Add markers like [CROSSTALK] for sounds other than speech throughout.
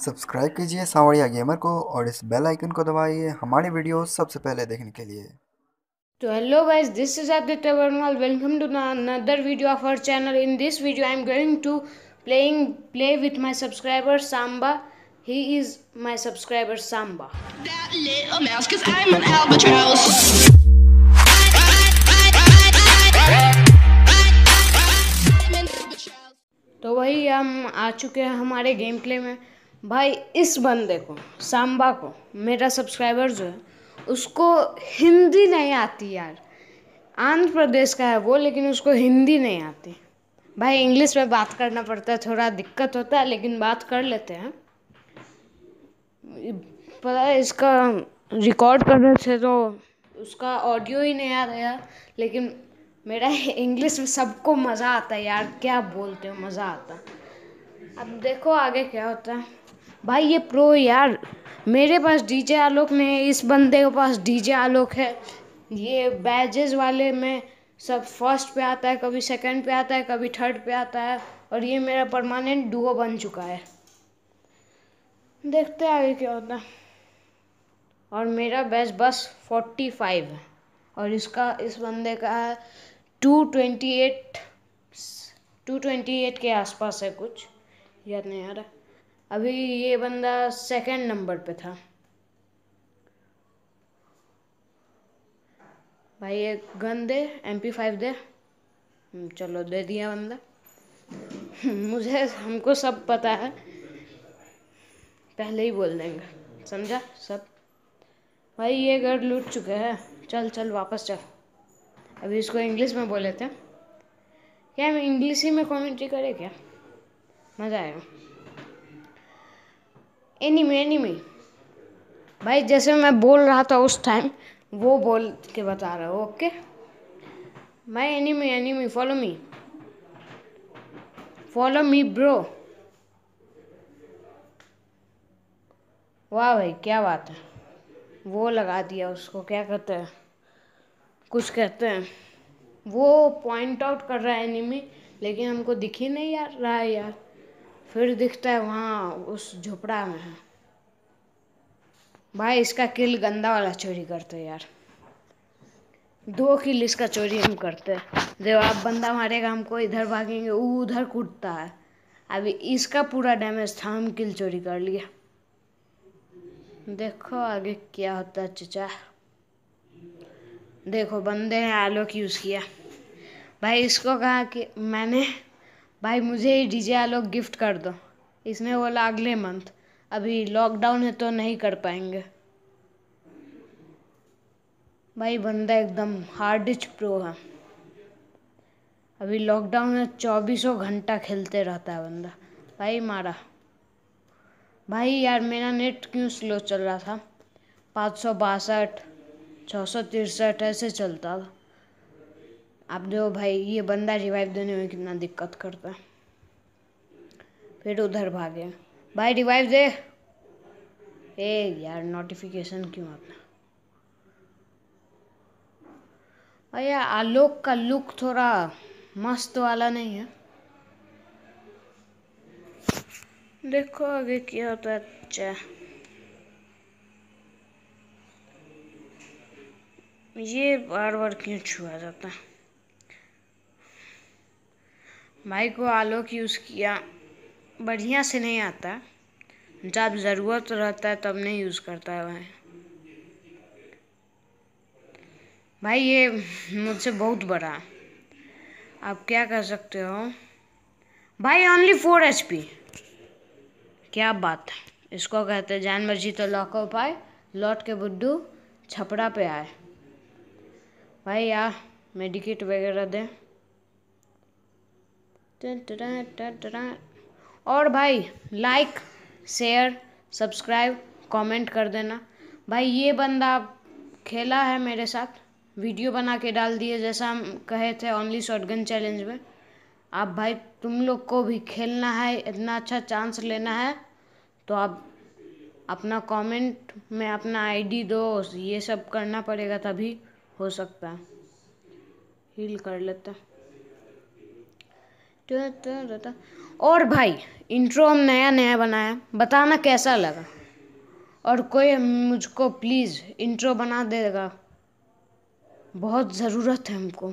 subscribe कीजिए सावड़िया gamer को और इस बेल आइकन को दबाइए हमारे वीडियो सबसे पहले देखने के लिए तो hello guys this is Aditya वर्मल welcome to another video of our channel in this video I am going to playing play with my subscriber Samba he is my subscriber Samba तो वही हम आ चुके हैं हमारे गेम प्ले में भाई इस बंदे को सांबा को मेरा सब्सक्राइबर जो है उसको हिंदी नहीं आती यार आंध्र प्रदेश का है वो लेकिन उसको हिंदी नहीं आती भाई इंग्लिश में बात करना पड़ता है थोड़ा दिक्कत होता है लेकिन बात कर लेते हैं पता है इसका रिकॉर्ड कर रहे थे तो उसका ऑडियो ही नहीं आ गया यार लेकिन मेरा इंग्लिश में सबको मज़ा आता है यार क्या बोलते हो मज़ा आता अब देखो आगे क्या होता है भाई ये प्रो यार मेरे पास डीजे आलोक नहीं है इस बंदे के पास डीजे आलोक है ये बैजेस वाले में सब फर्स्ट पे आता है कभी सेकंड पे आता है कभी थर्ड पे आता है और ये मेरा परमानेंट डुओ बन चुका है देखते हैं आगे क्या होता है और मेरा बैच बस फोर्टी फाइव है और इसका इस बंदे का है two twenty eight two twenty eight के आसपास है कुछ याद नहीं आ रहा अभी ये बंदा सेकंड नंबर पे था भाई एक गन दे एम पी फाइव दे हम्म, चलो दे दिया बंदा [LAUGHS] मुझे हमको सब पता है पहले ही बोल देंगे समझा सब भाई ये घर लूट चुके हैं चल चल वापस चल अभी इसको इंग्लिश में बोले थे क्या हम इंग्लिश ही में कॉमेंट्री करें क्या मज़ा आएगा एनिमे एनिमे भाई जैसे मैं बोल रहा था उस टाइम वो बोल के बता रहा हूँ ओके मैं enemy enemy follow me follow me bro वाह भाई क्या बात है वो लगा दिया उसको क्या कहते हैं कुछ कहते हैं वो पॉइंट आउट कर रहा है एनिमी लेकिन हमको दिख ही नहीं यार रहा है यार फिर दिखता है वहाँ उस झोपड़ा में है भाई इसका किल गंदा वाला चोरी करते यार दो किल इसका चोरी हम करते जब आप बंदा मारेगा हमको इधर भागेंगे वो उधर कूदता है अभी इसका पूरा डैमेज था हम किल चोरी कर लिया देखो आगे क्या होता है चचा देखो बंदे ने आलोक यूज़ किया भाई इसको कहा कि मैंने भाई मुझे ही डी जे आलोक गिफ्ट कर दो इसमें बोला अगले मंथ अभी लॉकडाउन है तो नहीं कर पाएंगे भाई बंदा एकदम हार्ड प्रो है अभी लॉकडाउन में चौबीसों घंटा खेलते रहता है बंदा भाई मारा भाई यार मेरा नेट क्यों स्लो चल रहा था पाँच सौ बासठ छः सौ तिरसठ ऐसे चलता था आप देखो भाई ये बंदा रिवाइव देने में कितना दिक्कत करता है फिर उधर भागे भाई रिवाइव दे ए यार नोटिफिकेशन क्यों आता भैया आलोक का लुक थोड़ा मस्त वाला नहीं है देखो आगे क्या होता है अच्छा ये बार बार क्यों छुआ जाता है भाई को आलोक यूज़ किया बढ़िया से नहीं आता जब ज़रूरत रहता है तब नहीं यूज़ करता है भाई भाई ये मुझसे बहुत बड़ा आप क्या कर सकते हो भाई ओनली फोर एच पी क्या बात है इसको कहते हैं जान मर्जी तो लॉको पाए लौट के बुड्ढू छपड़ा पे आए भाई यार मेडिकेट वगैरह दे और भाई लाइक शेयर सब्सक्राइब कमेंट कर देना भाई ये बंदा खेला है मेरे साथ वीडियो बना के डाल दिए जैसा हम कहे थे ओनली शॉटगन चैलेंज में आप भाई तुम लोग को भी खेलना है इतना अच्छा चांस लेना है तो आप अपना कमेंट में अपना आईडी दो ये सब करना पड़ेगा तभी हो सकता है हील कर लेते और भाई इंट्रो हम नया नया बनाया बताना कैसा लगा और कोई मुझको प्लीज़ इंट्रो बना देगा बहुत ज़रूरत है हमको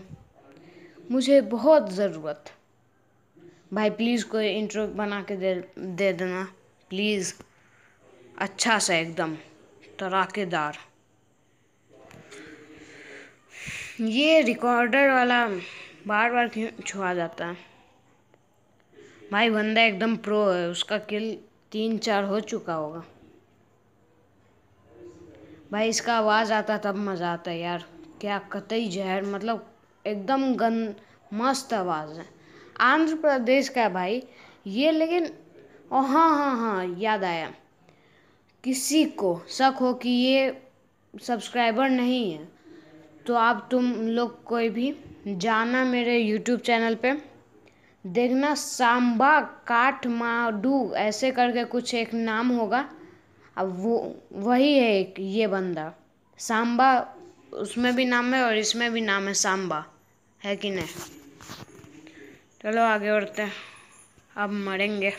मुझे बहुत ज़रूरत भाई प्लीज़ कोई इंट्रो बना के दे दे देना प्लीज़ अच्छा सा एकदम तराकेदार ये रिकॉर्डर वाला बार बार क्यों छुआ जाता है भाई बंदा एकदम प्रो है उसका किल तीन चार हो चुका होगा भाई इसका आवाज़ आता तब मज़ा आता है यार क्या कतई जहर मतलब एकदम गन मस्त आवाज़ है आंध्र प्रदेश का भाई ये लेकिन ओ हाँ हाँ हाँ याद आया किसी को शक हो कि ये सब्सक्राइबर नहीं है तो आप तुम लोग कोई भी जाना मेरे यूट्यूब चैनल पे देखना सांबा काठमांडू ऐसे करके कुछ एक नाम होगा अब वो वही है एक ये बंदा सांबा उसमें भी नाम है और इसमें भी नाम है सांबा है कि नहीं चलो आगे बढ़ते हैं अब मरेंगे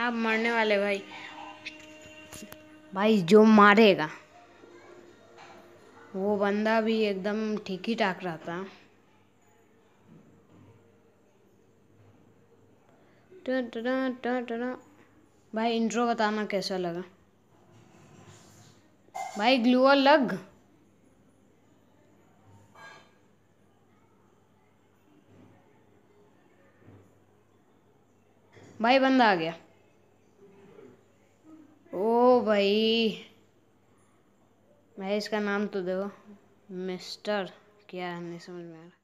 आप मरने वाले भाई भाई जो मारेगा वो बंदा भी एकदम ठीक ही ठाक रहा था टा भाई इंट्रो बताना कैसा लगा भाई ग्लू लग भाई बंदा आ गया भाई भाई इसका नाम तो दो मिस्टर क्या है नहीं समझ में आ रहा